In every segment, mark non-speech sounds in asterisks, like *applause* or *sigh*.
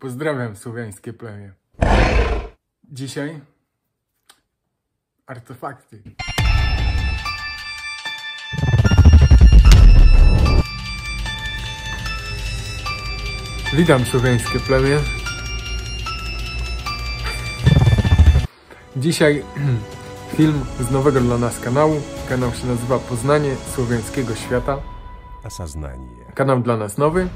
Pozdrawiam słowiańskie plemię. Dzisiaj artefakty. Witam słowiańskie plemię. Dzisiaj *clears throat* film z nowego dla nas kanału. Kanał się nazywa Poznanie Słowiańskiego Świata. Kanał dla nas nowy,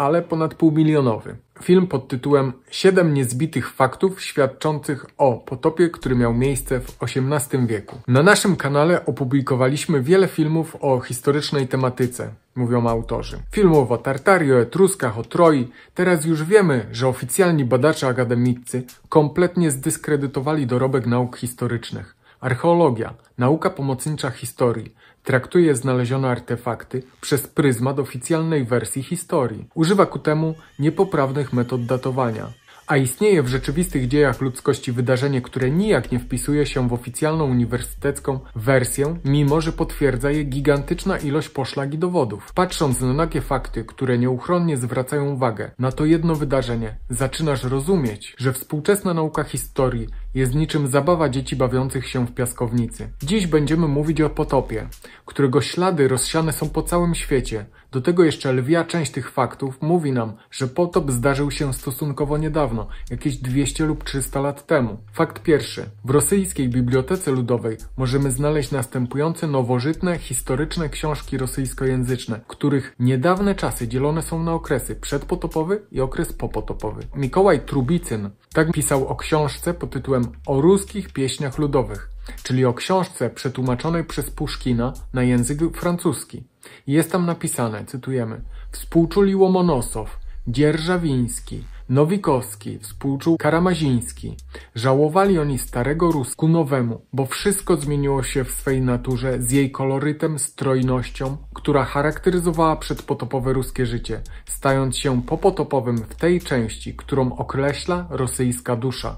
ale ponad półmilionowy. Film pod tytułem Siedem niezbitych faktów świadczących o potopie, który miał miejsce w XVIII wieku. Na naszym kanale opublikowaliśmy wiele filmów o historycznej tematyce, mówią autorzy. Filmów o Tartarii, o Etruskach, o Troi. Teraz już wiemy, że oficjalni badacze akademicy kompletnie zdyskredytowali dorobek nauk historycznych. Archeologia, nauka pomocnicza historii, traktuje znalezione artefakty przez pryzmat oficjalnej wersji historii. Używa ku temu niepoprawnych metod datowania. A istnieje w rzeczywistych dziejach ludzkości wydarzenie, które nijak nie wpisuje się w oficjalną uniwersytecką wersję, mimo że potwierdza je gigantyczna ilość poszlak i dowodów. Patrząc na nagie fakty, które nieuchronnie zwracają uwagę na to jedno wydarzenie, zaczynasz rozumieć, że współczesna nauka historii jest niczym zabawa dzieci bawiących się w piaskownicy. Dziś będziemy mówić o potopie, którego ślady rozsiane są po całym świecie. Do tego jeszcze lwia część tych faktów mówi nam, że potop zdarzył się stosunkowo niedawno, jakieś 200 lub 300 lat temu. Fakt pierwszy. W rosyjskiej Bibliotece Ludowej możemy znaleźć następujące nowożytne, historyczne książki rosyjskojęzyczne, których niedawne czasy dzielone są na okresy przedpotopowy i okres popotopowy. Mikołaj Trubicyn tak pisał o książce pod tytułem o ruskich pieśniach ludowych, czyli o książce przetłumaczonej przez Puszkina na język francuski. Jest tam napisane, cytujemy, współczuli Łomonosow, Dzierżawiński, Nowikowski, współczuł Karamaziński. Żałowali oni starego rusku nowemu, bo wszystko zmieniło się w swej naturze z jej kolorytem, strojnością, która charakteryzowała przedpotopowe ruskie życie, stając się popotopowym w tej części, którą określa rosyjska dusza.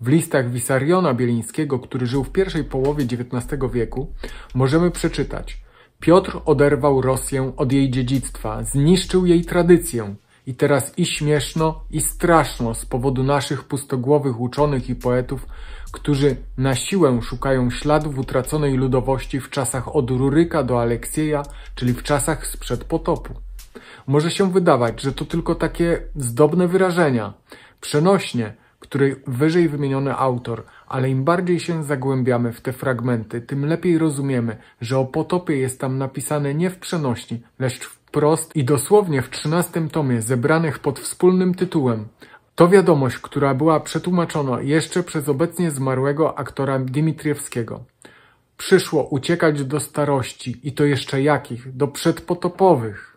W listach Wisariona Bielińskiego, który żył w pierwszej połowie XIX wieku, możemy przeczytać Piotr oderwał Rosję od jej dziedzictwa, zniszczył jej tradycję i teraz i śmieszno, i straszno z powodu naszych pustogłowych uczonych i poetów, którzy na siłę szukają śladów utraconej ludowości w czasach od Ruryka do Aleksieja, czyli w czasach sprzed potopu. Może się wydawać, że to tylko takie zdobne wyrażenia, przenośnie, której wyżej wymieniony autor, ale im bardziej się zagłębiamy w te fragmenty, tym lepiej rozumiemy, że o potopie jest tam napisane nie w przenośni, lecz wprost i dosłownie w trzynastym tomie zebranych pod wspólnym tytułem. To wiadomość, która była przetłumaczona jeszcze przez obecnie zmarłego aktora Dimitriewskiego. Przyszło uciekać do starości i to jeszcze jakich, do przedpotopowych.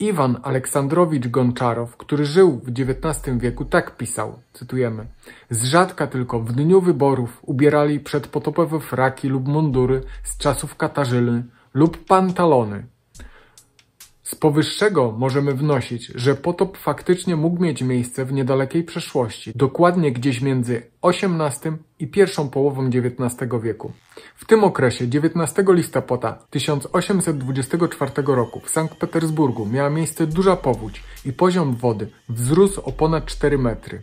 Iwan Aleksandrowicz Gonczarow, który żył w XIX wieku, tak pisał, cytujemy, z rzadka tylko w dniu wyborów ubierali przedpotopowe fraki lub mundury z czasów Katarzyny lub pantalony, z powyższego możemy wnosić, że potop faktycznie mógł mieć miejsce w niedalekiej przeszłości, dokładnie gdzieś między XVIII i pierwszą połową XIX wieku. W tym okresie 19 listopada 1824 roku w Sankt Petersburgu miała miejsce duża powódź i poziom wody wzrósł o ponad 4 metry.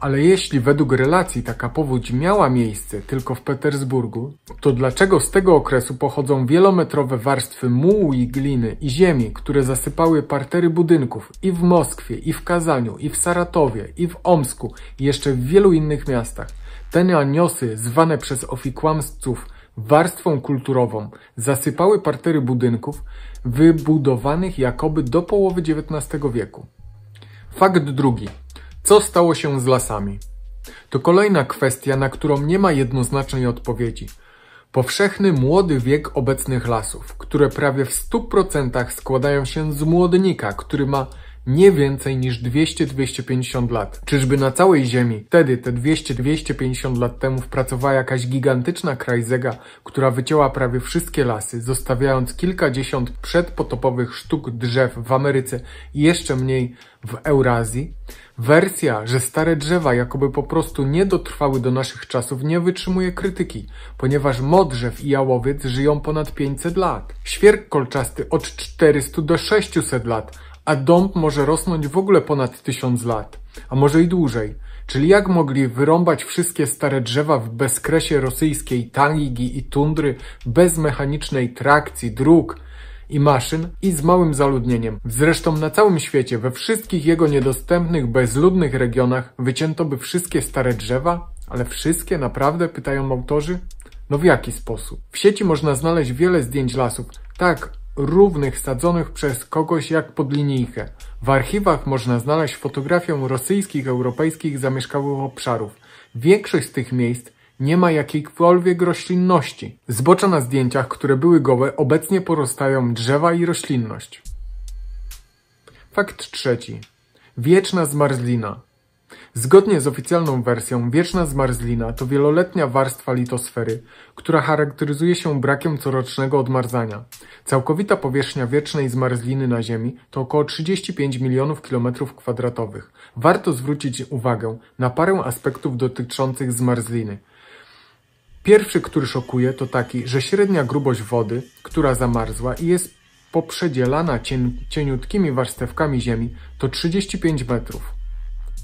Ale jeśli według relacji taka powódź miała miejsce tylko w Petersburgu, to dlaczego z tego okresu pochodzą wielometrowe warstwy mułu i gliny i ziemi, które zasypały partery budynków i w Moskwie, i w Kazaniu, i w Saratowie, i w Omsku, i jeszcze w wielu innych miastach? Te niosy, zwane przez ofikłamstców warstwą kulturową, zasypały partery budynków wybudowanych jakoby do połowy XIX wieku. Fakt drugi. Co stało się z lasami? To kolejna kwestia, na którą nie ma jednoznacznej odpowiedzi. Powszechny młody wiek obecnych lasów, które prawie w 100% składają się z młodnika, który ma nie więcej niż 200-250 lat. Czyżby na całej Ziemi wtedy, te 200-250 lat temu, wpracowała jakaś gigantyczna krajzega, która wycięła prawie wszystkie lasy, zostawiając kilkadziesiąt przedpotopowych sztuk drzew w Ameryce i jeszcze mniej w Eurazji? Wersja, że stare drzewa jakoby po prostu nie dotrwały do naszych czasów, nie wytrzymuje krytyki, ponieważ modrzew i jałowiec żyją ponad 500 lat. Świerk kolczasty od 400 do 600 lat, a dąb może rosnąć w ogóle ponad tysiąc lat, a może i dłużej. Czyli jak mogli wyrąbać wszystkie stare drzewa w bezkresie rosyjskiej taligi i tundry bez mechanicznej trakcji, dróg, i maszyn i z małym zaludnieniem. Zresztą na całym świecie, we wszystkich jego niedostępnych, bezludnych regionach wycięto by wszystkie stare drzewa? Ale wszystkie naprawdę? Pytają autorzy. No w jaki sposób? W sieci można znaleźć wiele zdjęć lasów. Tak, równych sadzonych przez kogoś jak pod linijkę. W archiwach można znaleźć fotografię rosyjskich, europejskich zamieszkałych obszarów. Większość z tych miejsc nie ma jakiejkolwiek roślinności. Zbocza na zdjęciach, które były gołe, obecnie porastają drzewa i roślinność. Fakt trzeci. Wieczna zmarzlina. Zgodnie z oficjalną wersją wieczna zmarzlina to wieloletnia warstwa litosfery, która charakteryzuje się brakiem corocznego odmarzania. Całkowita powierzchnia wiecznej zmarzliny na Ziemi to około 35 milionów kilometrów kwadratowych. Warto zwrócić uwagę na parę aspektów dotyczących zmarzliny. Pierwszy, który szokuje, to taki, że średnia grubość wody, która zamarzła i jest poprzedzielana cieniutkimi warstewkami Ziemi, to 35 metrów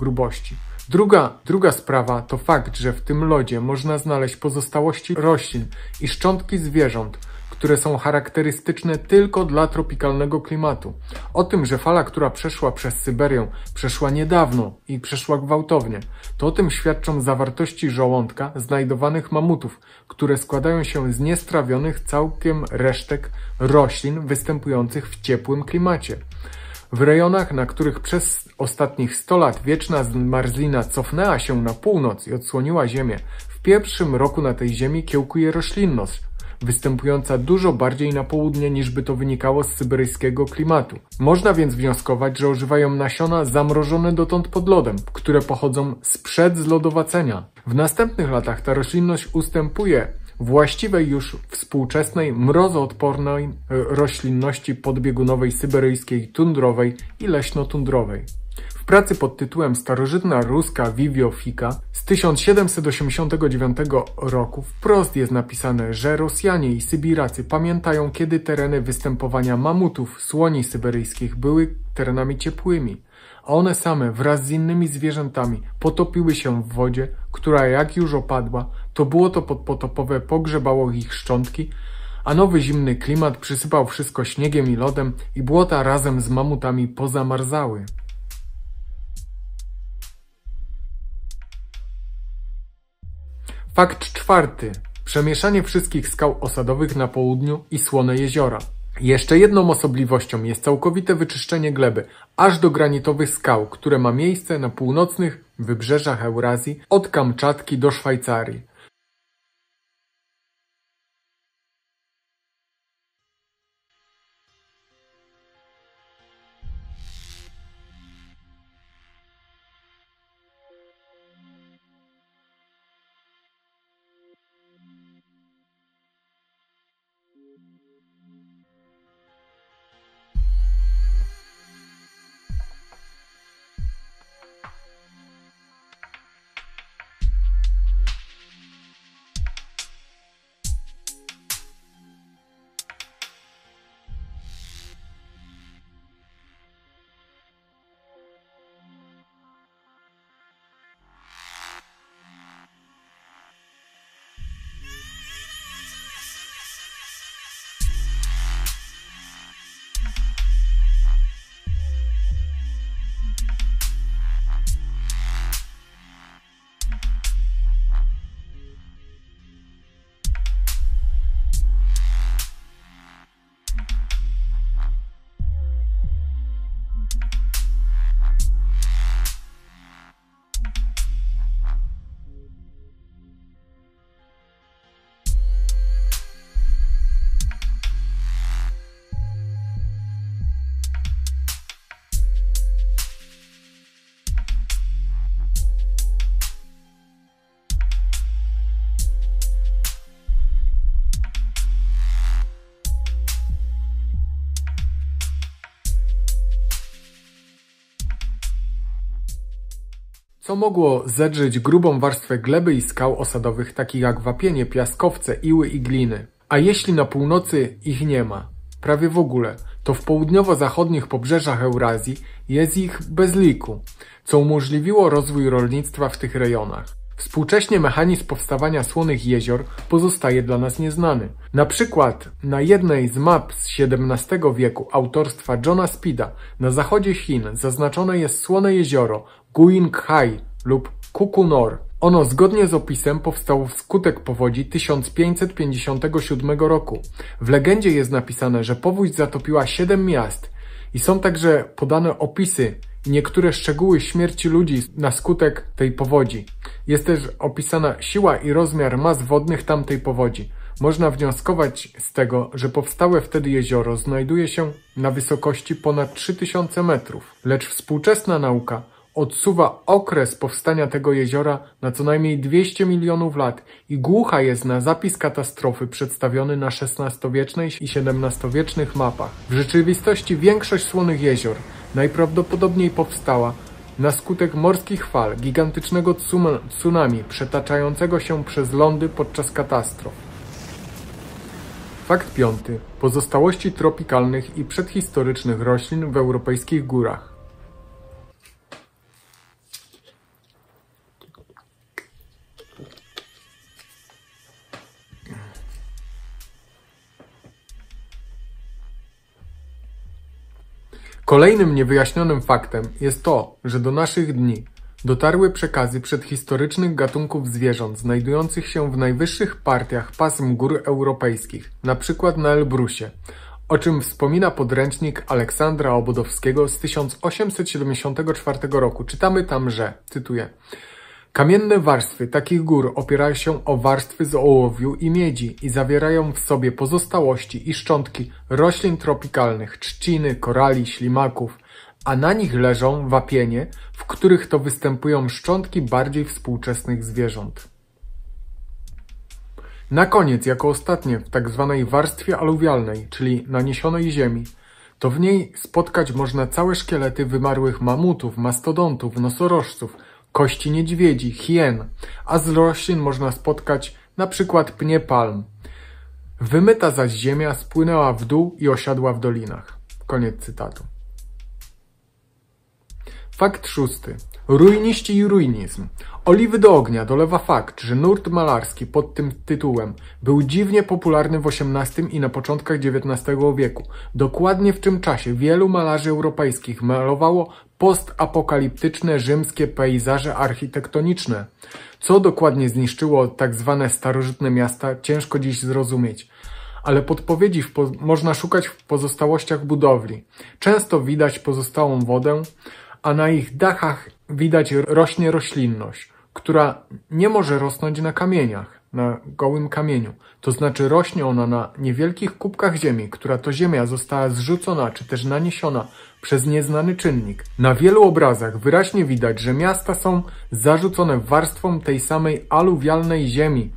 grubości. Druga, druga sprawa to fakt, że w tym lodzie można znaleźć pozostałości roślin i szczątki zwierząt, które są charakterystyczne tylko dla tropikalnego klimatu. O tym, że fala, która przeszła przez Syberię, przeszła niedawno i przeszła gwałtownie, to o tym świadczą zawartości żołądka znajdowanych mamutów, które składają się z niestrawionych całkiem resztek roślin występujących w ciepłym klimacie. W rejonach, na których przez ostatnich 100 lat wieczna zmarzlina cofnęła się na północ i odsłoniła ziemię, w pierwszym roku na tej ziemi kiełkuje roślinność, występująca dużo bardziej na południe niż by to wynikało z syberyjskiego klimatu. Można więc wnioskować, że używają nasiona zamrożone dotąd pod lodem, które pochodzą sprzed zlodowacenia. W następnych latach ta roślinność ustępuje właściwej już współczesnej mrozoodpornej e, roślinności podbiegunowej syberyjskiej, tundrowej i leśno-tundrowej. W pracy pod tytułem Starożytna ruska Wiviofika z 1789 roku wprost jest napisane, że Rosjanie i Sybiracy pamiętają, kiedy tereny występowania mamutów, słoni syberyjskich były terenami ciepłymi a one same wraz z innymi zwierzętami potopiły się w wodzie, która jak już opadła, to było to podpotopowe pogrzebało ich szczątki, a nowy zimny klimat przysypał wszystko śniegiem i lodem i błota razem z mamutami pozamarzały. Fakt czwarty. Przemieszanie wszystkich skał osadowych na południu i słone jeziora. Jeszcze jedną osobliwością jest całkowite wyczyszczenie gleby aż do granitowych skał, które ma miejsce na północnych wybrzeżach Eurazji od Kamczatki do Szwajcarii. To mogło zedrzeć grubą warstwę gleby i skał osadowych takich jak wapienie, piaskowce, iły i gliny. A jeśli na północy ich nie ma, prawie w ogóle, to w południowo-zachodnich pobrzeżach Eurazji jest ich bez liku, co umożliwiło rozwój rolnictwa w tych rejonach. Współcześnie mechanizm powstawania słonych jezior pozostaje dla nas nieznany. Na przykład na jednej z map z XVII wieku autorstwa Johna Spida na zachodzie Chin zaznaczone jest słone jezioro Guinghai lub Kukunor. Ono zgodnie z opisem powstało wskutek powodzi 1557 roku. W legendzie jest napisane, że powódź zatopiła 7 miast i są także podane opisy niektóre szczegóły śmierci ludzi na skutek tej powodzi. Jest też opisana siła i rozmiar mas wodnych tamtej powodzi. Można wnioskować z tego, że powstałe wtedy jezioro znajduje się na wysokości ponad 3000 metrów, lecz współczesna nauka odsuwa okres powstania tego jeziora na co najmniej 200 milionów lat i głucha jest na zapis katastrofy przedstawiony na XVI-wiecznej i XVII-wiecznych mapach. W rzeczywistości większość słonych jezior najprawdopodobniej powstała na skutek morskich fal, gigantycznego tsunami przetaczającego się przez lądy podczas katastrof. Fakt piąty. Pozostałości tropikalnych i przedhistorycznych roślin w europejskich górach. Kolejnym niewyjaśnionym faktem jest to, że do naszych dni dotarły przekazy przedhistorycznych gatunków zwierząt znajdujących się w najwyższych partiach pasm gór europejskich, np. na Elbrusie, o czym wspomina podręcznik Aleksandra Obodowskiego z 1874 roku. Czytamy tam, że, cytuję, Kamienne warstwy takich gór opierają się o warstwy z ołowiu i miedzi i zawierają w sobie pozostałości i szczątki roślin tropikalnych, trzciny, korali, ślimaków, a na nich leżą wapienie, w których to występują szczątki bardziej współczesnych zwierząt. Na koniec, jako ostatnie w tzw. Tak warstwie aluwialnej, czyli naniesionej ziemi, to w niej spotkać można całe szkielety wymarłych mamutów, mastodontów, nosorożców, kości niedźwiedzi, hien, a z roślin można spotkać na przykład pnie palm. Wymyta zaś ziemia spłynęła w dół i osiadła w dolinach. Koniec cytatu. Fakt szósty. Ruiniści i ruinizm. Oliwy do ognia dolewa fakt, że nurt malarski pod tym tytułem był dziwnie popularny w XVIII i na początkach XIX wieku. Dokładnie w tym czasie wielu malarzy europejskich malowało postapokaliptyczne rzymskie pejzaże architektoniczne. Co dokładnie zniszczyło tak zwane starożytne miasta, ciężko dziś zrozumieć ale podpowiedzi można szukać w pozostałościach budowli. Często widać pozostałą wodę, a na ich dachach widać rośnie roślinność, która nie może rosnąć na kamieniach na gołym kamieniu, to znaczy rośnie ona na niewielkich kubkach ziemi, która to ziemia została zrzucona czy też naniesiona przez nieznany czynnik. Na wielu obrazach wyraźnie widać, że miasta są zarzucone warstwą tej samej aluwialnej ziemi.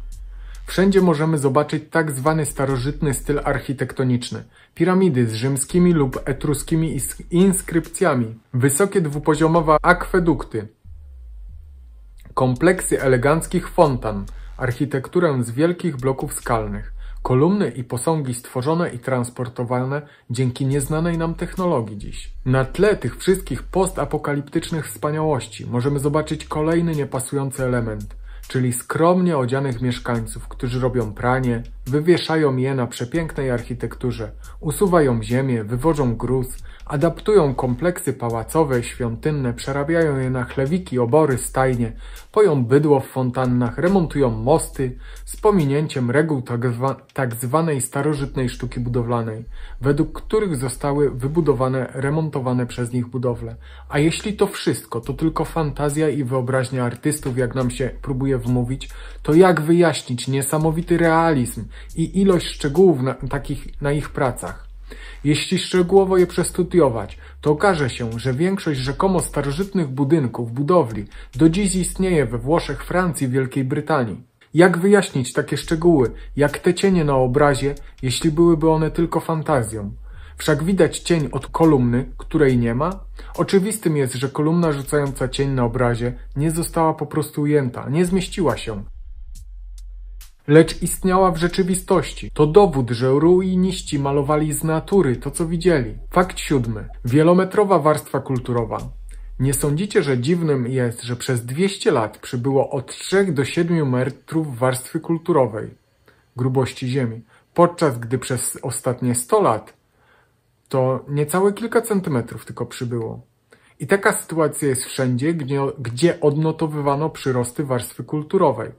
Wszędzie możemy zobaczyć tak zwany starożytny styl architektoniczny. Piramidy z rzymskimi lub etruskimi inskrypcjami, wysokie dwupoziomowe akwedukty, kompleksy eleganckich fontan, architekturę z wielkich bloków skalnych, kolumny i posągi stworzone i transportowane dzięki nieznanej nam technologii dziś. Na tle tych wszystkich postapokaliptycznych wspaniałości możemy zobaczyć kolejny niepasujący element, czyli skromnie odzianych mieszkańców, którzy robią pranie, Wywieszają je na przepięknej architekturze, usuwają ziemię, wywożą gruz, adaptują kompleksy pałacowe, świątynne, przerabiają je na chlewiki, obory, stajnie, poją bydło w fontannach, remontują mosty z pominięciem reguł tak, tak zwanej starożytnej sztuki budowlanej, według których zostały wybudowane, remontowane przez nich budowle. A jeśli to wszystko to tylko fantazja i wyobraźnia artystów, jak nam się próbuje wmówić, to jak wyjaśnić niesamowity realizm, i ilość szczegółów na, takich na ich pracach. Jeśli szczegółowo je przestudiować, to okaże się, że większość rzekomo starożytnych budynków, budowli do dziś istnieje we Włoszech, Francji, Wielkiej Brytanii. Jak wyjaśnić takie szczegóły, jak te cienie na obrazie, jeśli byłyby one tylko fantazją? Wszak widać cień od kolumny, której nie ma? Oczywistym jest, że kolumna rzucająca cień na obrazie nie została po prostu ujęta, nie zmieściła się lecz istniała w rzeczywistości. To dowód, że ruiniści malowali z natury to, co widzieli. Fakt siódmy. Wielometrowa warstwa kulturowa. Nie sądzicie, że dziwnym jest, że przez 200 lat przybyło od 3 do 7 metrów warstwy kulturowej grubości Ziemi, podczas gdy przez ostatnie 100 lat to niecałe kilka centymetrów tylko przybyło. I taka sytuacja jest wszędzie, gdzie, gdzie odnotowywano przyrosty warstwy kulturowej.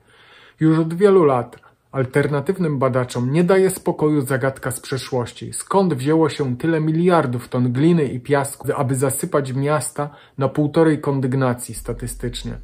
Już od wielu lat alternatywnym badaczom nie daje spokoju zagadka z przeszłości. Skąd wzięło się tyle miliardów ton gliny i piasku, aby zasypać miasta na półtorej kondygnacji statystycznie?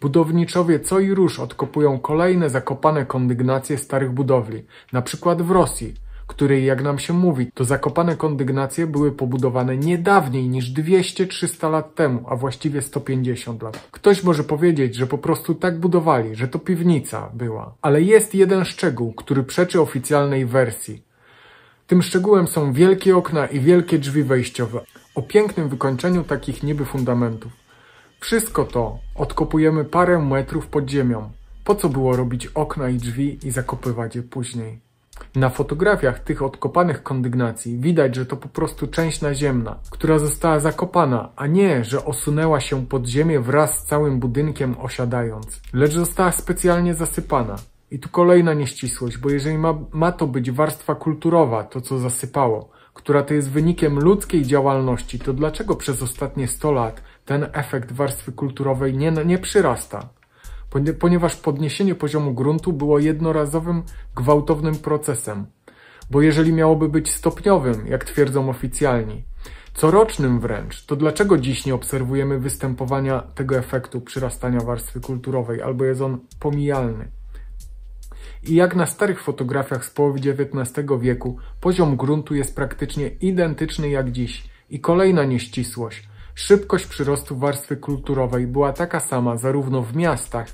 Budowniczowie co i rusz odkopują kolejne zakopane kondygnacje starych budowli, na przykład w Rosji – której jak nam się mówi, to zakopane kondygnacje były pobudowane nie dawniej niż 200-300 lat temu, a właściwie 150 lat. Ktoś może powiedzieć, że po prostu tak budowali, że to piwnica była. Ale jest jeden szczegół, który przeczy oficjalnej wersji. Tym szczegółem są wielkie okna i wielkie drzwi wejściowe o pięknym wykończeniu takich niby fundamentów. Wszystko to odkopujemy parę metrów pod ziemią. Po co było robić okna i drzwi i zakopywać je później? Na fotografiach tych odkopanych kondygnacji widać, że to po prostu część naziemna, która została zakopana, a nie, że osunęła się pod ziemię wraz z całym budynkiem osiadając, lecz została specjalnie zasypana. I tu kolejna nieścisłość, bo jeżeli ma, ma to być warstwa kulturowa, to co zasypało, która to jest wynikiem ludzkiej działalności, to dlaczego przez ostatnie 100 lat ten efekt warstwy kulturowej nie, nie przyrasta? ponieważ podniesienie poziomu gruntu było jednorazowym, gwałtownym procesem, bo jeżeli miałoby być stopniowym, jak twierdzą oficjalni, corocznym wręcz, to dlaczego dziś nie obserwujemy występowania tego efektu przyrastania warstwy kulturowej, albo jest on pomijalny? I jak na starych fotografiach z połowy XIX wieku, poziom gruntu jest praktycznie identyczny jak dziś. I kolejna nieścisłość. Szybkość przyrostu warstwy kulturowej była taka sama zarówno w miastach,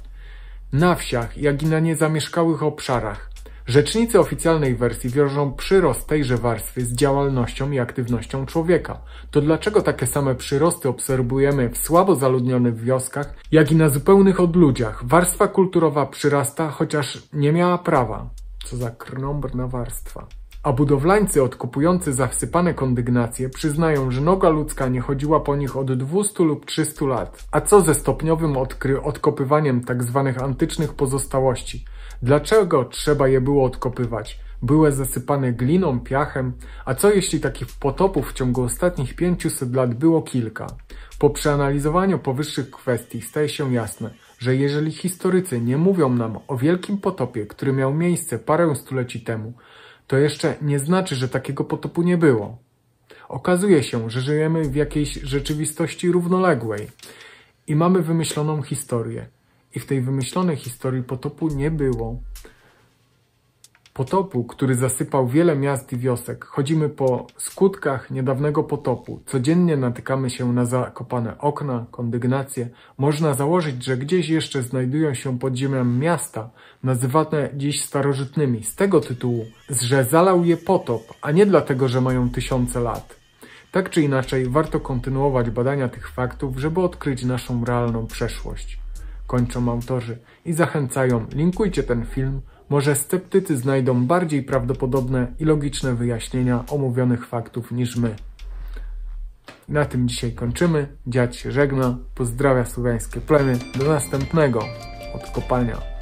na wsiach, jak i na niezamieszkałych obszarach. Rzecznicy oficjalnej wersji wiążą przyrost tejże warstwy z działalnością i aktywnością człowieka. To dlaczego takie same przyrosty obserwujemy w słabo zaludnionych wioskach, jak i na zupełnych odludziach? Warstwa kulturowa przyrasta, chociaż nie miała prawa. Co za krnąbrna warstwa a budowlańcy odkupujący zawsypane kondygnacje przyznają, że noga ludzka nie chodziła po nich od 200 lub 300 lat. A co ze stopniowym odkry odkopywaniem tzw. Tak antycznych pozostałości? Dlaczego trzeba je było odkopywać? Były zasypane gliną, piachem, a co jeśli takich potopów w ciągu ostatnich 500 lat było kilka? Po przeanalizowaniu powyższych kwestii staje się jasne, że jeżeli historycy nie mówią nam o wielkim potopie, który miał miejsce parę stuleci temu, to jeszcze nie znaczy, że takiego potopu nie było. Okazuje się, że żyjemy w jakiejś rzeczywistości równoległej i mamy wymyśloną historię. I w tej wymyślonej historii potopu nie było potopu, który zasypał wiele miast i wiosek. Chodzimy po skutkach niedawnego potopu. Codziennie natykamy się na zakopane okna, kondygnacje. Można założyć, że gdzieś jeszcze znajdują się ziemią miasta, nazywane dziś starożytnymi, z tego tytułu, że zalał je potop, a nie dlatego, że mają tysiące lat. Tak czy inaczej, warto kontynuować badania tych faktów, żeby odkryć naszą realną przeszłość. Kończą autorzy i zachęcają, linkujcie ten film może sceptycy znajdą bardziej prawdopodobne i logiczne wyjaśnienia omówionych faktów niż my. Na tym dzisiaj kończymy. Dziad się żegna. Pozdrawia słowiańskie pleny. Do następnego. Od kopalnia.